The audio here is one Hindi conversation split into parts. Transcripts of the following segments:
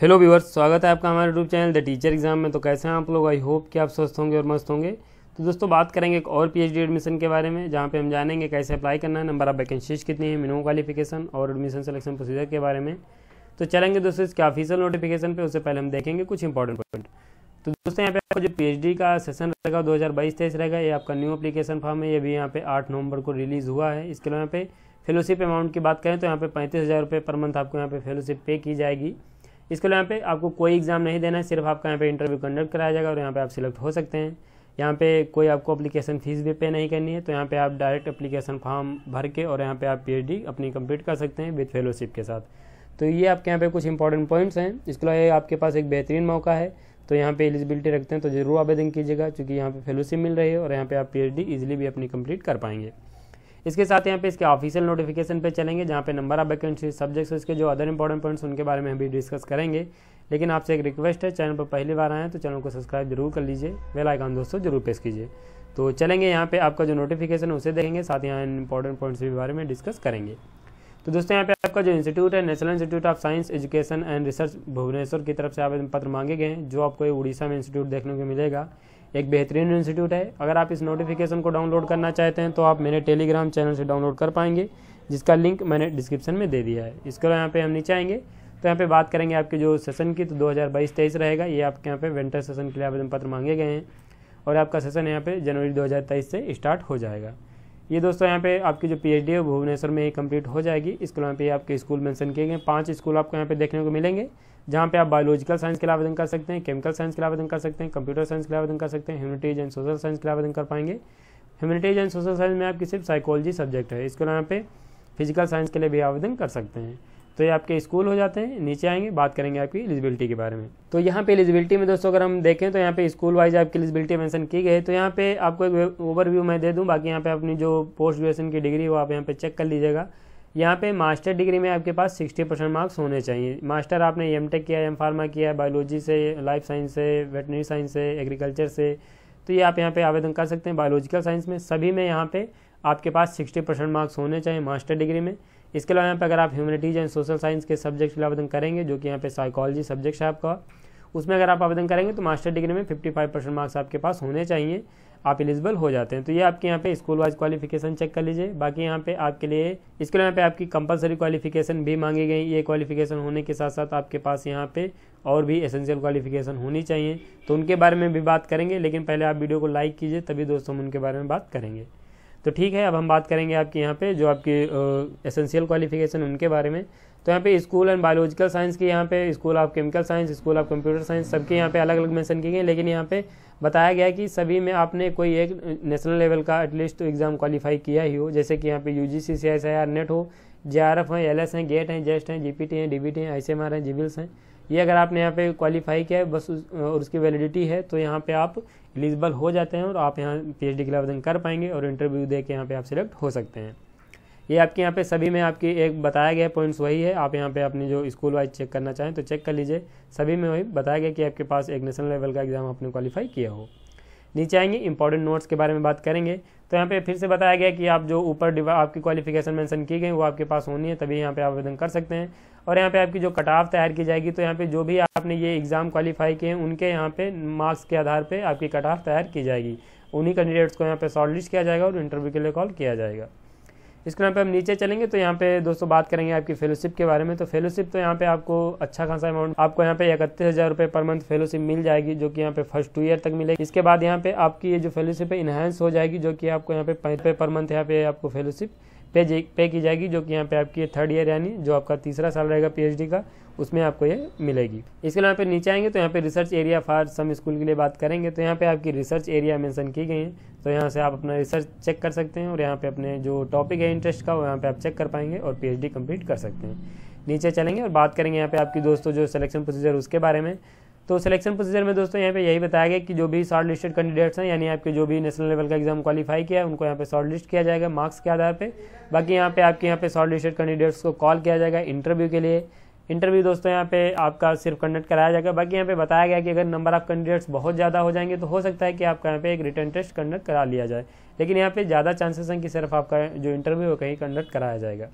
हेलो व्यूवर्स स्वागत है आपका हमारे YouTube channel the teacher exam में तो कैसे हैं आप लोग आई होप कि आप स्वस्थ होंगे और मस्त होंगे तो दोस्तों बात करेंगे एक और पीएचडी एडमिशन के बारे में जहां पे हम जानेंगे कैसे अप्लाई करना है नंबर ऑफ वैकेंसीज कितनी है मिनिमम क्वालिफिकेशन और एडमिशन सिलेक्शन प्रोसीजर के बारे में तो चलेंगे दोस्तों इसके ऑफिशियल नोटिफिकेशन पर उससे पहले हम देखेंगे कुछ इंपॉर्टेंट पॉइंट तो दोस्तों यहाँ पे आपका जो पी का सेशन रहेगा दो हज़ार रहेगा ये आपका न्यू अपलीकेशन फॉर्म है ये भी यहाँ पे आठ नवंबर को रिलीज़ हुआ है इसके अलावा यहाँ पे फेलोशिप अमाउंट की बात करें तो यहाँ पे पैंतीस हज़ार रुपये पर मंथ आपको यहाँ पे फेलोशिप पे की जाएगी इसके लिए यहाँ पे आपको कोई एग्ज़ाम नहीं देना है सिर्फ आपका यहाँ पे इंटरव्यू कंडक्ट कराया जाएगा और यहाँ पे आप सिलेक्ट हो सकते हैं यहाँ पे कोई आपको अप्लीकेशन फ़ीस भी पे नहीं करनी है तो यहाँ पे आप डायरेक्ट अप्लीकेशन फॉर्म भर के और यहाँ पे आप पीएचडी अपनी कंप्लीट कर सकते हैं विद फेलोशिप के साथ तो ये आपके यहाँ पे कुछ इंपॉर्टेंट पॉइंट्स हैं इसके अलावा आपके पास एक बेहतरीन मौका है तो यहाँ पे एलिजिबिलिटी रखते हैं तो ज़रूर आवेदन कीजिएगा क्योंकि यहाँ पे फेलोशिप मिल रही है और यहाँ पे आप पी एच भी अपनी कम्प्लीट कर पाएंगे इसके साथ यहाँ पे इसके ऑफिशियल नोटिफिकेशन पे चलेंगे जहाँ पे नंबर ऑफ वैकेंसी सब्जेक्ट्स इसके जो अदर इंपॉर्टेंट पॉइंट्स उनके बारे में हम भी डिस्कस करेंगे लेकिन आपसे एक रिक्वेस्ट है चैनल पर पहली बार आए हैं तो चैनल को सब्सक्राइब जरूर कर लीजिए बेल आइकॉन दोस्तों जरूर प्रेस कीजिए तो चलेंगे यहाँ पे आपका जो नोटिफिकेशन उसे देखेंगे साथ यहाँ इंपॉर्टेंट पॉइंट्स के बारे में डिस्कस करेंगे तो दोस्तों यहाँ पे आपका जो इंस्टीट्यूट है national institute of science education and research Bhubaneswar की तरफ से आवेदन पत्र मांगे गए हैं जो आपको उड़ीसा में इंस्टीट्यूट देखने को मिलेगा एक बेहतरीन इंस्टीट्यूट है अगर आप इस नोटिफिकेशन को डाउनलोड करना चाहते हैं तो आप मेरे टेलीग्राम चैनल से डाउनलोड कर पाएंगे जिसका लिंक मैंने डिस्क्रिप्शन में दे दिया है इसको यहाँ पे हम नीचे आएंगे तो यहाँ पे बात करेंगे आपके जो सेशन की तो 2022 हज़ार रहेगा ये आपके यहाँ पे विंटर सेशन के लिए आवेदन पत्र मांगे गए हैं और आपका सेशन यहाँ पे जनवरी 2023 से स्टार्ट हो जाएगा ये दोस्तों यहाँ पे आपकी जो पीएचडी है भुवनेश्वर में ही कम्प्लीट हो जाएगी इसको यहाँ पे आपके स्कूल मेंशन किए गए पांच स्कूल आपको यहाँ पे देखने को मिलेंगे जहाँ पे आप बायोलॉजिकल साइंस के लिए आवेदन कर सकते हैं केमिकल साइंस के लिए आवेदन कर सकते हैं कंप्यूटर साइंस के लिए आवेदन कर सकते हैं ह्यूमिटीज एंड सोशल साइंस के लिए आवेदन कर पाएंगे ह्यूमिटीज एंड सोशल साइंस में आपकी सिर्फ साइकोलॉजी सब्जेक्ट है इसके अलावा पे फिजिकल साइंस के लिए भी आवेदन कर सकते हैं तो ये आपके स्कूल हो जाते हैं नीचे आएंगे बात करेंगे आपकी एलिजिबिलिटी के बारे में तो यहाँ पे एलिजिबिलिटी में दोस्तों अगर हम देखें तो यहाँ पे स्कूल वाइज आपकी एलिजिबिलिटी मेंशन की गई है तो यहाँ पे आपको एक ओवरव्यू मैं दे दूँ बाकी यहाँ पे अपनी जो पोस्ट ग्रेजुएशन की डिग्री वो आप यहाँ पे चेक कर लीजिएगा यहाँ पे मास्टर डिग्री में आपके पास 60 परसेंट मार्क्स होने चाहिए मास्टर आपने एम टेक किया है एम फार्मा किया है बायोलॉजी से लाइफ साइंस से वेटनरी साइंस से एग्रीकल्चर से तो ये आप यहाँ पे आवेदन कर सकते हैं बायोलॉजिकल साइंस में सभी में यहाँ पे आपके पास 60 परसेंट मार्क्स होने चाहिए मास्टर डिग्री में इसके अलावा यहाँ पे अगर आप ह्यूमनिटीज एंड सोशल साइंस के सब्जेक्ट के आवेदन करेंगे जो कि यहाँ पे साइकोलॉजी सब्जेक्ट है आपका उसमें अगर आप आवेदन करेंगे तो मास्टर डिग्री में फिफ्टी परसेंट मार्क्स आपके पास होने चाहिए आप एलिजिबल हो जाते हैं तो ये आपके यहाँ पे स्कूल वाइज क्वालिफिकेशन चेक कर लीजिए बाकी यहाँ पे आपके लिए इसके लिए यहाँ पे आपकी कंपलसरी क्वालिफिकेशन भी मांगी गई ये क्वालिफिकेशन होने के साथ साथ आपके पास यहाँ पे और भी एसेंशियल क्वालिफिकेशन होनी चाहिए तो उनके बारे में भी बात करेंगे लेकिन पहले आप वीडियो को लाइक कीजिए तभी दोस्तों हम उनके बारे में बात करेंगे तो ठीक है अब हम बात करेंगे आपके यहाँ पे जो आपकी एसेंशियल क्वालिफिकेशन उनके बारे में तो यहाँ पे स्कूल एंड बायोलॉजिकल साइंस के यहाँ पे school of chemical science school of computer science सबके यहाँ पे अलग अलग मेंशन किए गए लेकिन यहाँ पे बताया गया कि सभी में आपने कोई एक नेशनल लेवल का एटलीस्ट एग्ज़ाम क्वालिफाई किया ही हो जैसे कि यहाँ पे U G C C S I R NET हो जे आर एफ हैं एस हैं गेट हैं जेस्ट हैं जी पी टी हैं डी बी टी हैं आई आर हैं जीविल्स हैं ये अगर आपने यहाँ पे क्वालिफाई किया है बस उस, और उसकी वैलिडिटी है तो यहाँ पे आप एलिजिबल हो जाते हैं और आप यहाँ पीएचडी के लिए आवेदन कर पाएंगे और इंटरव्यू दे के यहाँ पे आप सिलेक्ट हो सकते हैं ये आपके यहाँ पे सभी में आपकी एक बताया गया पॉइंट्स वही है आप यहाँ पे अपनी जो स्कूल वाइज चेक करना चाहें तो चेक कर लीजिए सभी में वही बताया गया कि आपके पास एक नेशनल लेवल का एग्जाम आपने क्वालिफाई किया हो नीचे आएंगे इंपॉर्टेंट नोट्स के बारे में बात करेंगे तो यहाँ पे फिर से बताया गया कि आप जो ऊपर आपकी क्वालिफिकेशन मेंशन की गई वो आपके पास होनी है तभी यहाँ पे आवेदन कर सकते हैं और यहाँ पे आपकी जो कट ऑफ तैयार की जाएगी तो यहाँ पे जो भी आपने ये एग्ज़ाम क्वालिफाई किए हैं उनके यहाँ पे मार्क्स के आधार पर आपकी कट ऑफ तैयार की जाएगी उन्हीं कैंडिडेट्स को यहाँ पे लिस्ट किया जाएगा और इंटरव्यू के लिए कॉल किया जाएगा इसके नाम पे हम नीचे चलेंगे तो यहाँ पे दोस्तों बात करेंगे आपकी फेलोशिप के बारे में तो फेलोशिप तो यहाँ पे आपको अच्छा खासा अमाउंट आपको यहाँ पे इकतीस हज़ार रुपये पर मंथ फेलोशिप मिल जाएगी जो कि यहाँ पे फर्स्ट टू ईयर तक मिलेगी इसके बाद यहाँ पे आपकी ये जो फेलोशिप है इनहेंस हो जाएगी जो कि आपको यहाँ पे पर मंथ यहाँ पे आपको फेलोशिप पे पे की जाएगी जो कि यहाँ पे आपकी थर्ड ईयर यानी जो आपका तीसरा साल रहेगा पीएचडी का उसमें आपको ये मिलेगी इसके अलावा यहाँ पे नीचे आएंगे तो यहाँ पे research area for some school के लिए बात करेंगे तो यहाँ पे आपकी रिसर्च एरिया मेंशन की गई है तो यहाँ से आप अपना रिसर्च चेक कर सकते हैं और यहाँ पे अपने जो टॉपिक है इंटरेस्ट का वो यहाँ पे आप चेक कर पाएंगे और पी एच कर सकते हैं नीचे चलेंगे और बात करेंगे यहाँ पे आपकी दोस्तों जो सिलेक्शन प्रोसीजर उसके बारे में तो सिलेक्शन प्रोसीजर में दोस्तों यहाँ पे यही बताया गया कि जो भी शॉर्ट लिस्टेड कैंडिडेट्स हैं यानी आपके जो भी नेशनल लेवल का एग्जाम क्वालीफाई किया है उनको यहाँ पे शॉर्ट लिस्ट किया जाएगा मार्क्स के आधार पे बाकी यहाँ पे आपके यहाँ पे शॉर्ट लिस्टेड कैंडिडेट्स को कॉल किया जाएगा इंटरव्यू के लिए इंटरव्यू दोस्तों यहाँ पे आपका सिर्फ कंडक्ट कराया जाएगा बाकी यहाँ पे बताया गया कि अगर नंबर ऑफ कैंडिडेट्स बहुत ज़्यादा हो जाएंगे तो हो सकता है कि आपका यहाँ पे एक रिटर्न टेस्ट कंडक्ट करा लिया जाए लेकिन यहाँ पे ज़्यादा चांसेस हैं कि सिर्फ आपका जो इंटरव्यू है कहीं कंडक्ट कराया जाएगा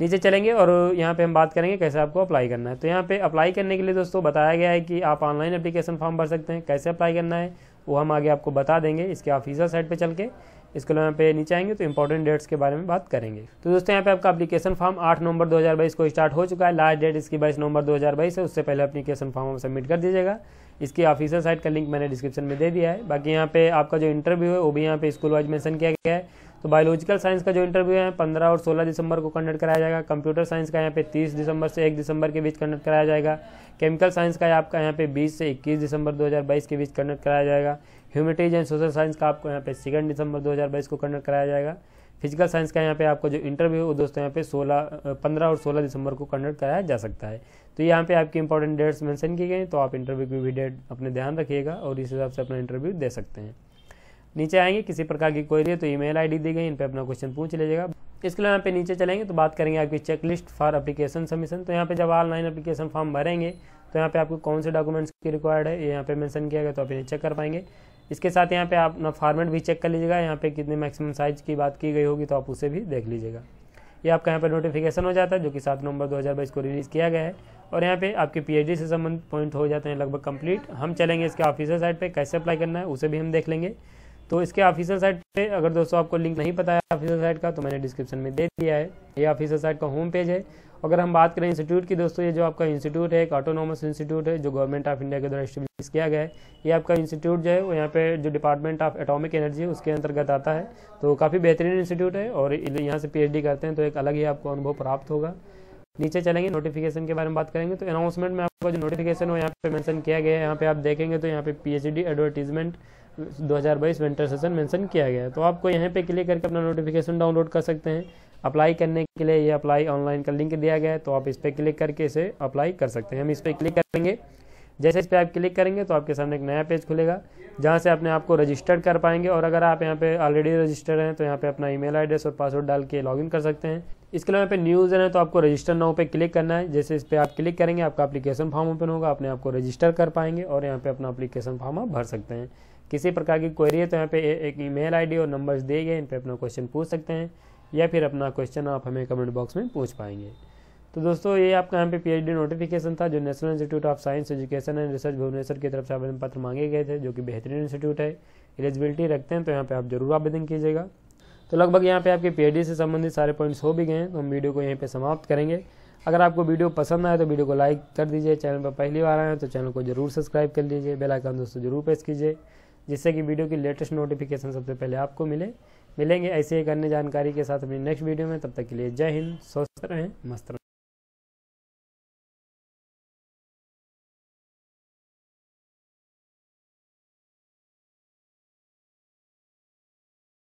नीचे चलेंगे और यहाँ पे हम बात करेंगे कैसे आपको अप्लाई करना है तो यहाँ पे अप्लाई करने के लिए दोस्तों बताया गया है कि आप ऑनलाइन एप्लीकेशन फॉर्म भर सकते हैं कैसे अप्लाई करना है वो हम आगे आपको बता देंगे इसके ऑफिसर साइट पे चल के इसके यहाँ पे नीचे आएंगे तो इंपॉर्टेंट डेट्स के बारे में बात करेंगे तो दोस्तों यहाँ पे आपका अपलीकेशन फॉर्म आठ नवंबर दो को स्टार्ट हो चुका है लास्ट डेट इसकी बाईस नवंबर दो है उससे पहले अपलीकेशन फॉर्म सबमिट कर दीजिएगा इसकी ऑफिसर साइट का लिंक मैंने डिस्क्रिप्शन में दे दिया है बाकी यहाँ पे आपका जो इंटरव्यू है वो भी यहाँ पे स्कूल वाइज मैंशन किया गया है तो बायोलॉजिकल साइंस का जो इंटरव्यू है पंद्रह और सोलह दिसंबर को कंडक्ट कराया जाएगा कंप्यूटर साइंस का यहाँ पे तीस दिसंबर से एक दिसंबर के बीच कंडक्ट कराया जाएगा केमिकल साइंस का आपका यहाँ पे बीस से इक्कीस दिसंबर 2022 के बीच कंडक्ट कराया जाएगा ह्यूमिटीज एंड सोशल साइंस का आपको यहाँ पे सेकेंड दिसंबर दो को कंडक्ट कराया जाएगा फिजिकल साइंस का यहाँ पे आपको जो इंटरव्यू वो दोस्तों यहाँ पे सोलह पंद्रह और सोलह दिसंबर को कंडक्ट कराया जा सकता है तो यहाँ पे आपकी इंपॉर्टेंट डेट्स मैंशन की गई तो आप इंटरव्यू की भी डेट अपने ध्यान रखिएगा और इस हिसाब से अपना इंटरव्यू दे सकते हैं नीचे आएंगे किसी प्रकार की क्वेरी है तो ईमेल आईडी दी गई इन पर अपना क्वेश्चन पूछ लीजिएगा इसके लिए यहाँ पे नीचे चलेंगे तो बात करेंगे आपकी checklist for application submission तो यहाँ पे जब ऑनलाइन एप्लीकेशन फॉर्म भरेंगे तो यहाँ पे आपको कौन से डॉक्यूमेंट्स की रिक्वायर्ड है यहाँ पे मैंशन किया गया तो आप इन्हें चेक कर पाएंगे इसके साथ यहाँ पे आप अपना फॉर्मेट भी चेक कर लीजिएगा यहाँ पे कितने मैक्सिमम साइज की बात की गई होगी तो आप उसे भी देख लीजिएगा ये आपका यहाँ पे नोटिफिकेशन हो जाता है जो कि सात नवंबर 2022 को रिलीज़ किया गया है और यहाँ पे आपके पीएचडी से संबंधित पॉइंट हो जाते हैं लगभग कंप्लीट हम चलेंगे इसके ऑफिसर साइड पे कैसे अप्लाई करना है उसे भी हम देख लेंगे तो इसके ऑफिसर साइट पे अगर दोस्तों आपको लिंक नहीं पता है ऑफिसर साइट का तो मैंने डिस्क्रिप्शन में दे दिया है ये ऑफिसर साइट का होम पेज है अगर हम बात करें इंस्टीट्यूट की दोस्तों ये जो आपका इंस्टीट्यूट है एक ऑटोनॉमस इंस्टीट्यूट है जो गवर्नमेंट ऑफ इंडिया के द्वारा स्टेब्लिश किया गया है ये आपका इंस्टीट्यूट जो है वो यहाँ पे जो डिपार्टमेंट ऑफ एटॉमिक एनर्जी उसके अंतर्गत आता है तो काफ़ी बेहतरीन इंस्टीट्यूट है और यहाँ से पी करते हैं तो एक अलग ही आपको अनुभव प्राप्त होगा नीचे चलेंगे नोटिफिकेशन के बारे में बात करेंगे तो अनाउंसमेंट में आपका जो नोटिफिकेशन हो यहाँ पे मेंशन किया गया है यहाँ पे आप देखेंगे तो यहाँ पे P H advertisement 2022 winter session mention किया गया है तो आपको यहाँ पे क्लिक करके अपना नोटिफिकेशन डाउनलोड कर सकते हैं अप्लाई करने के लिए ये अप्लाई ऑनलाइन का लिंक दिया गया है तो आप इस पर क्लिक करके इसे अप्लाई कर सकते हैं हम इस पर क्लिक करेंगे जैसे इस पर आप क्लिक करेंगे तो आपके सामने एक नया पेज खुलेगा जहाँ से अपने आपको रजिस्टर्ड कर पाएंगे और अगर आप यहाँ पे ऑलरेडी रजिस्टर्ड हैं तो यहाँ पे अपना ईमेल एड्रेस और पासवर्ड डाल के लॉगिन कर सकते हैं इसके अलावा यहाँ पे न्यूज़ है तो आपको रजिस्टर नाउ पे क्लिक करना है जैसे इस पर आप क्लिक करेंगे आपका अपलीकेशन फॉर्म ओपन होगा अपने आपको रजिस्टर कर पाएंगे और यहाँ पर अपना अपलीकेशन फॉर्म आप भर सकते हैं किसी प्रकार की क्वेरी है तो यहाँ पे एक ईमेल आईडी और नंबर्स दिए गए इन पर अपना क्वेश्चन पूछ सकते हैं या फिर अपना क्वेश्चन आप हमें कमेंट बॉक्स में पूछ पाएंगे तो दोस्तों ये आपका यहाँ पे पीएचडी नोटिफिकेशन था जो national institute of science education and research Bhubaneswar की तरफ से आवेदन पत्र मांगे गए थे जो कि बेहतरीन इंस्टीट्यूट है एलिजिबिलिटी रखते हैं तो यहाँ पे आप जरूर आवेदन कीजिएगा तो लगभग यहाँ पे आपके पीएचडी से संबंधित सारे पॉइंट्स हो भी गए हैं तो हम वीडियो को यहीं पे समाप्त करेंगे अगर आपको वीडियो पसंद आए तो वीडियो को लाइक कर दीजिए चैनल पर पहली बार आए तो चैनल को जरूर सब्सक्राइब कर लीजिए बेलाइकन दोस्तों जरूर प्रेस कीजिए जिससे कि वीडियो की लेटेस्ट नोटिफिकेशन सबसे पहले आपको मिले मिलेंगे ऐसे एक अन्य जानकारी के साथ अपनी नेक्स्ट वीडियो में तब तक के लिए जय हिंद स्वस्थ रहें मस्त रहें